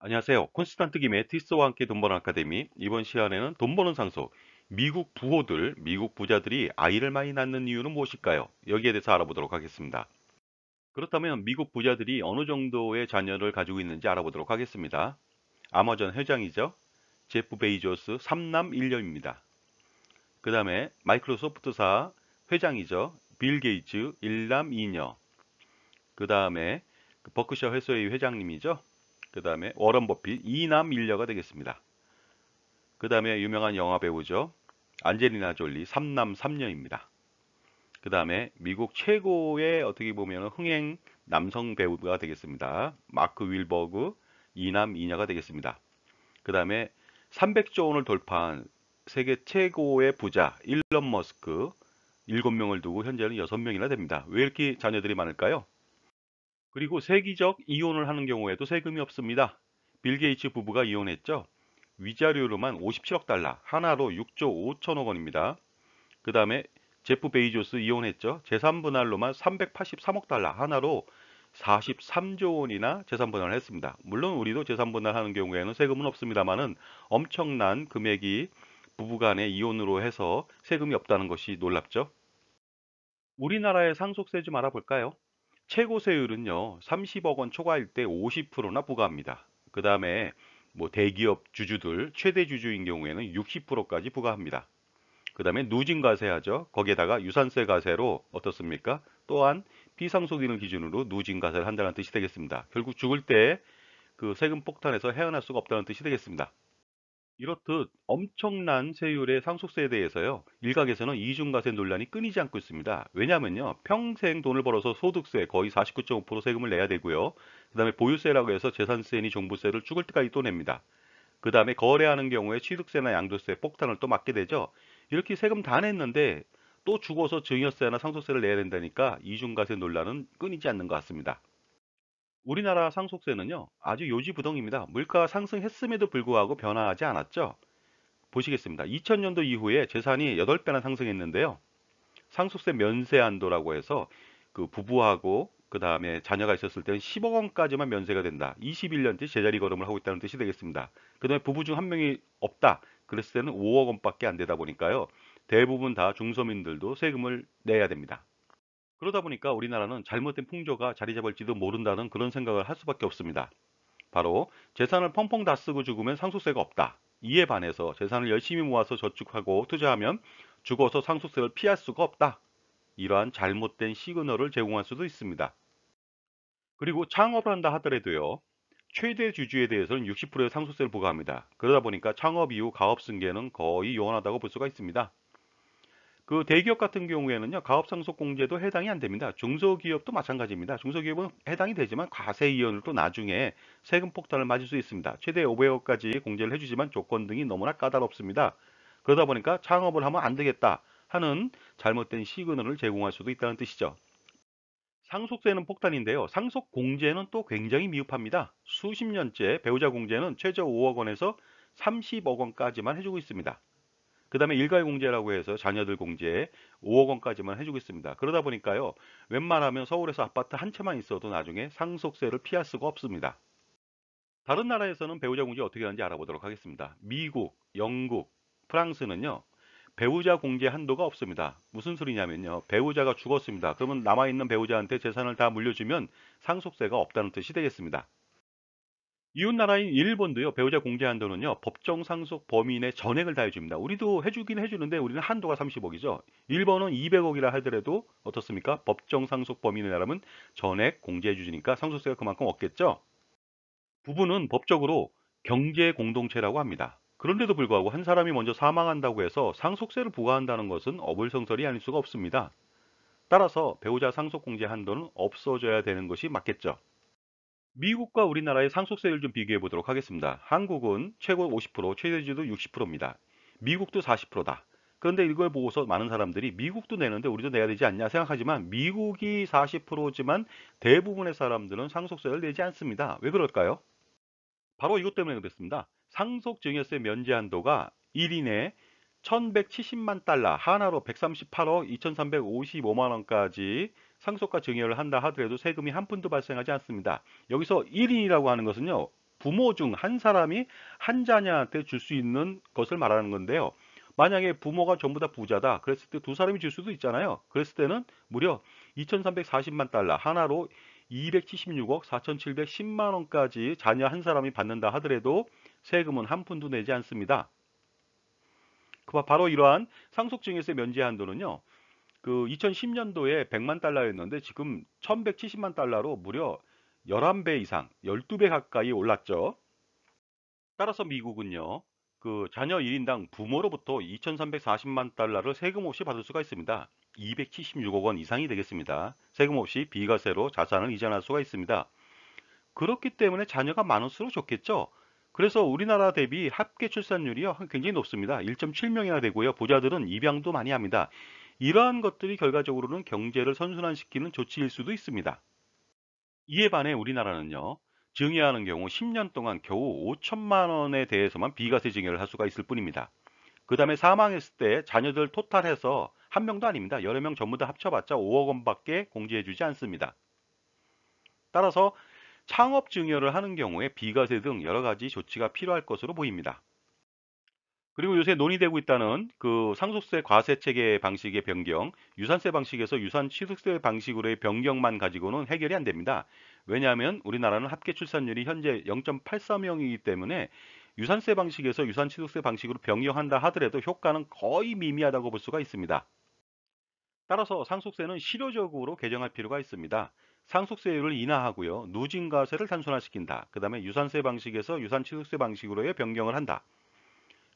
안녕하세요. 콘스탄트 김의 티스와 함께 돈 버는 아카데미 이번 시간에는 돈 버는 상속 미국 부호들, 미국 부자들이 아이를 많이 낳는 이유는 무엇일까요? 여기에 대해서 알아보도록 하겠습니다. 그렇다면 미국 부자들이 어느 정도의 자녀를 가지고 있는지 알아보도록 하겠습니다. 아마존 회장이죠. 제프 베이조스 3남 1녀입니다. 그 다음에 마이크로소프트사 회장이죠. 빌 게이츠 1남 2녀. 그 다음에 버크셔 회수의 회장님이죠. 그 다음에 워런 버핏 이남 일녀가 되겠습니다. 그 다음에 유명한 영화 배우죠. 안젤리나 졸리 3남 3녀입니다. 그 다음에 미국 최고의 어떻게 보면 흥행 남성 배우가 되겠습니다. 마크 윌버그 이남 이녀가 되겠습니다. 그 다음에 300조 원을 돌파한 세계 최고의 부자 일론 머스크 7명을 두고 현재는 6명이나 됩니다. 왜 이렇게 자녀들이 많을까요? 그리고 세기적 이혼을 하는 경우에도 세금이 없습니다. 빌 게이츠 부부가 이혼했죠. 위자료로만 57억 달러, 하나로 6조 5천억 원입니다. 그 다음에 제프 베이조스 이혼했죠. 재산 분할로만 383억 달러, 하나로 43조 원이나 재산 분할을 했습니다. 물론 우리도 재산 분할하는 경우에는 세금은 없습니다만은 엄청난 금액이 부부간의 이혼으로 해서 세금이 없다는 것이 놀랍죠. 우리나라의 상속세 좀 알아볼까요? 최고 세율은요 30억 원 초과일 때 50%나 부과합니다. 그 다음에 뭐 대기업 주주들 최대 주주인 경우에는 60%까지 부과합니다. 그 다음에 누진과세하죠. 거기에다가 유산세 과세로 어떻습니까? 또한 비상속인을 기준으로 누진과세를 한다는 뜻이 되겠습니다. 결국 죽을 때 그 세금 폭탄에서 헤어날 수가 없다는 뜻이 되겠습니다. 이렇듯 엄청난 세율의 상속세에 대해서요. 일각에서는 이중과세 논란이 끊이지 않고 있습니다. 왜냐면요. 평생 돈을 벌어서 소득세 거의 49.5% 세금을 내야 되고요. 그 다음에 보유세라고 해서 재산세니 종부세를 죽을 때까지 또 냅니다. 그 다음에 거래하는 경우에 취득세나 양도세 폭탄을 또 맞게 되죠. 이렇게 세금 다 냈는데 또 죽어서 증여세나 상속세를 내야 된다니까 이중과세 논란은 끊이지 않는 것 같습니다. 우리나라 상속세는요, 아주 요지부동입니다. 물가 상승했음에도 불구하고 변화하지 않았죠. 보시겠습니다. 2000년도 이후에 재산이 8배나 상승했는데요. 상속세 면세 한도라고 해서 그 부부하고 그 다음에 자녀가 있었을 때는 10억 원까지만 면세가 된다. 21년째 제자리 걸음을 하고 있다는 뜻이 되겠습니다. 그 다음에 부부 중 한 명이 없다. 그랬을 때는 5억 원밖에 안 되다 보니까요. 대부분 다 중소민들도 세금을 내야 됩니다. 그러다 보니까 우리나라는 잘못된 풍조가 자리 잡을지도 모른다는 그런 생각을 할 수밖에 없습니다. 바로 재산을 펑펑 다 쓰고 죽으면 상속세가 없다. 이에 반해서 재산을 열심히 모아서 저축하고 투자하면 죽어서 상속세를 피할 수가 없다. 이러한 잘못된 시그널을 제공할 수도 있습니다. 그리고 창업을 한다 하더라도요. 최대 주주에 대해서는 60%의 상속세를 부과합니다. 그러다 보니까 창업 이후 가업 승계는 거의 요원하다고 볼 수가 있습니다. 그 대기업 같은 경우에는요 가업상속공제도 해당이 안 됩니다. 중소기업도 마찬가지입니다. 중소기업은 해당이 되지만 과세이연으로 또 나중에 세금 폭탄을 맞을 수 있습니다. 최대 500억까지 공제를 해주지만 조건 등이 너무나 까다롭습니다. 그러다 보니까 창업을 하면 안 되겠다 하는 잘못된 시그널을 제공할 수도 있다는 뜻이죠. 상속세는 폭탄인데요. 상속공제는 또 굉장히 미흡합니다. 수십 년째 배우자 공제는 최저 5억 원에서 30억 원까지만 해주고 있습니다. 그 다음에 일괄 공제라고 해서 자녀들 공제 5억 원까지만 해주겠습니다 그러다 보니까요. 웬만하면 서울에서 아파트 한 채만 있어도 나중에 상속세를 피할 수가 없습니다. 다른 나라에서는 배우자 공제 어떻게 하는지 알아보도록 하겠습니다. 미국, 영국, 프랑스는요. 배우자 공제 한도가 없습니다. 무슨 소리냐면요. 배우자가 죽었습니다. 그러면 남아있는 배우자한테 재산을 다 물려주면 상속세가 없다는 뜻이 되겠습니다. 이웃나라인 일본도요 배우자 공제 한도는요 법정 상속 범인의 전액을 다 해줍니다 우리도 해주긴 해주는데 우리는 한도가 30억이죠 일본은 200억이라 하더라도 어떻습니까 법정 상속 범인의 나라면 전액 공제해 주니까 상속세가 그만큼 없겠죠 부부는 법적으로 경제 공동체라고 합니다 그런데도 불구하고 한 사람이 먼저 사망한다고 해서 상속세를 부과한다는 것은 어불성설이 아닐 수가 없습니다 따라서 배우자 상속공제 한도는 없어져야 되는 것이 맞겠죠 미국과 우리나라의 상속세율 좀 비교해 보도록 하겠습니다. 한국은 최고 50%, 최저지도 60%입니다. 미국도 40%다. 그런데 이걸 보고서 많은 사람들이 미국도 내는데 우리도 내야 되지 않냐 생각하지만 미국이 40%지만 대부분의 사람들은 상속세를 내지 않습니다. 왜 그럴까요? 바로 이것 때문에 그랬습니다 상속증여세 면제 한도가 1인에 1170만 달러, 하나로 138억 2355만 원까지 상속과 증여를 한다 하더라도 세금이 한 푼도 발생하지 않습니다. 여기서 1인이라고 하는 것은요. 부모 중 한 사람이 한 자녀한테 줄 수 있는 것을 말하는 건데요. 만약에 부모가 전부 다 부자다. 그랬을 때 두 사람이 줄 수도 있잖아요. 그랬을 때는 무려 2340만 달러 하나로 276억 4710만 원까지 자녀 한 사람이 받는다 하더라도 세금은 한 푼도 내지 않습니다. 그와 바로 이러한 상속증여세 면제 한도는요. 그 2010년도에 100만 달러였는데 지금 1170만 달러로 무려 11배 이상, 12배 가까이 올랐죠. 따라서 미국은요. 그 자녀 1인당 부모로부터 2,340만 달러를 세금 없이 받을 수가 있습니다. 276억 원 이상이 되겠습니다. 세금 없이 비과세로 자산을 이전할 수가 있습니다. 그렇기 때문에 자녀가 많을수록 좋겠죠. 그래서 우리나라 대비 합계 출산율이 굉장히 높습니다. 1.7명이나 되고요. 부자들은 입양도 많이 합니다. 이러한 것들이 결과적으로는 경제를 선순환시키는 조치일 수도 있습니다. 이에 반해 우리나라는요. 증여하는 경우 10년 동안 겨우 5천만 원에 대해서만 비과세 증여를 할 수가 있을 뿐입니다. 그 다음에 사망했을 때 자녀들 토탈해서 한 명도 아닙니다. 여러 명 전부 다 합쳐봤자 5억 원밖에 공제해주지 않습니다. 따라서 창업 증여를 하는 경우에 비과세 등 여러 가지 조치가 필요할 것으로 보입니다. 그리고 요새 논의되고 있다는 그 상속세 과세 체계 방식의 변경, 유산세 방식에서 유산 취득세 방식으로의 변경만 가지고는 해결이 안 됩니다. 왜냐하면 우리나라는 합계 출산율이 현재 0.83명이기 때문에 유산세 방식에서 유산 취득세 방식으로 변경한다 하더라도 효과는 거의 미미하다고 볼 수가 있습니다. 따라서 상속세는 실효적으로 개정할 필요가 있습니다. 상속세율을 인하하고요. 누진과세를 단순화시킨다. 그 다음에 유산세 방식에서 유산 취득세 방식으로의 변경을 한다.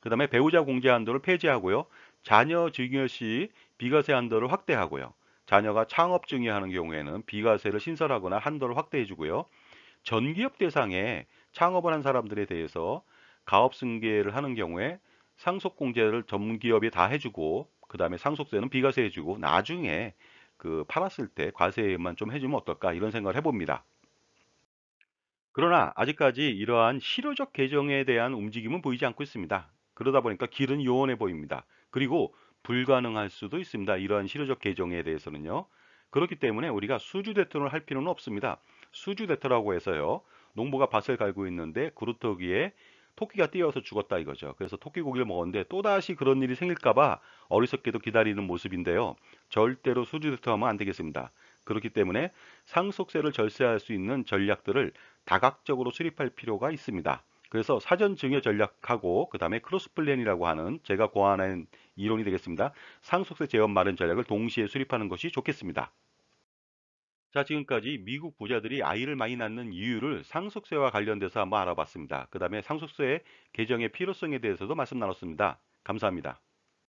그 다음에 배우자 공제 한도를 폐지하고요. 자녀 증여 시 비과세 한도를 확대하고요. 자녀가 창업 증여하는 경우에는 비과세를 신설하거나 한도를 확대해 주고요. 전기업 대상에 창업을 한 사람들에 대해서 가업승계를 하는 경우에 상속공제를 전기업이 다 해주고 그 다음에 상속세는 비과세 해주고 나중에 그 팔았을 때 과세만 좀 해주면 어떨까 이런 생각을 해봅니다. 그러나 아직까지 이러한 실효적 개정에 대한 움직임은 보이지 않고 있습니다. 그러다 보니까 길은 요원해 보입니다. 그리고 불가능할 수도 있습니다. 이러한 실효적 개정에 대해서는요. 그렇기 때문에 우리가 수주대토를 할 필요는 없습니다. 수주대토라고 해서요. 농부가 밭을 갈고 있는데 구루터기에 토끼가 뛰어서 죽었다 이거죠. 그래서 토끼 고기를 먹었는데 또다시 그런 일이 생길까봐 어리석게도 기다리는 모습인데요. 절대로 수주대토하면 안 되겠습니다. 그렇기 때문에 상속세를 절세할 수 있는 전략들을 다각적으로 수립할 필요가 있습니다. 그래서 사전 증여 전략하고 그 다음에 크로스 플랜이라고 하는 제가 고안한 이론이 되겠습니다. 상속세 제업 마련 전략을 동시에 수립하는 것이 좋겠습니다. 자 지금까지 미국 부자들이 아이를 많이 낳는 이유를 상속세와 관련돼서 한번 알아봤습니다. 그 다음에 상속세 개정의 필요성에 대해서도 말씀 나눴습니다. 감사합니다.